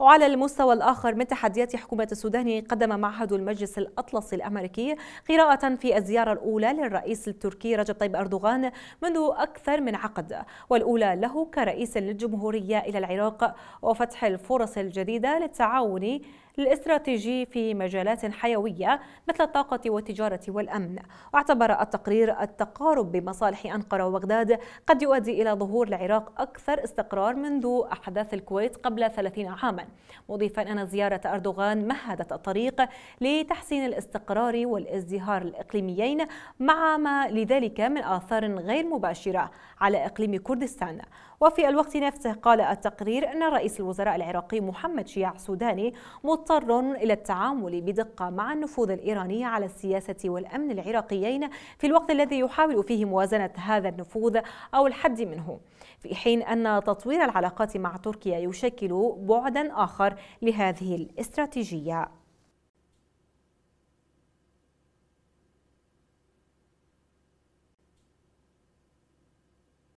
وعلى المستوى الآخر من تحديات حكومة السودان قدم معهد المجلس الأطلسي الأمريكي قراءة في الزيارة الأولى للرئيس التركي رجب طيب أردوغان منذ أكثر من عقد والأولى له كرئيس للجمهورية إلى العراق وفتح الفرص الجديدة للتعاون الاستراتيجي في مجالات حيوية مثل الطاقة والتجارة والأمن واعتبر التقرير التقارب بمصالح أنقرة وبغداد قد يؤدي إلى ظهور العراق أكثر استقرار منذ أحداث الكويت قبل 30 عاما مضيفا أن زيارة أردوغان مهدت الطريق لتحسين الاستقرار والازدهار الإقليميين مع ما لذلك من آثار غير مباشرة على إقليم كردستان وفي الوقت نفسه قال التقرير أن رئيس الوزراء العراقي محمد شياع سوداني مضطر إلى التعامل بدقة مع النفوذ الإيراني على السياسة والأمن العراقيين في الوقت الذي يحاول فيه موازنة هذا النفوذ أو الحد منه في حين أن تطوير العلاقات مع تركيا يشكل بعدا آخر لهذه الاستراتيجية